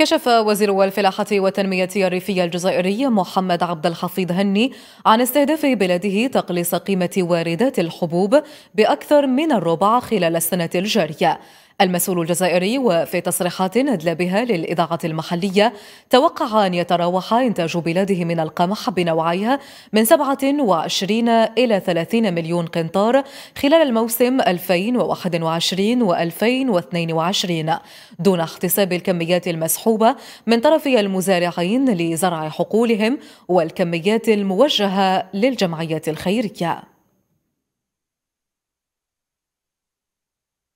كشف وزير الفلاحة والتنمية الريفية الجزائري محمد عبد الحفيظ هني عن استهداف بلاده تقليص قيمة واردات الحبوب بأكثر من الربع خلال السنة الجارية المسؤول الجزائري وفي تصريحات أدلى بها للإذاعة المحلية توقع أن يتراوح إنتاج بلاده من القمح بنوعيها من 27 إلى 30 مليون قنطار خلال الموسم 2021 و 2022 دون احتساب الكميات المسحوبة من طرف المزارعين لزرع حقولهم والكميات الموجهة للجمعيات الخيرية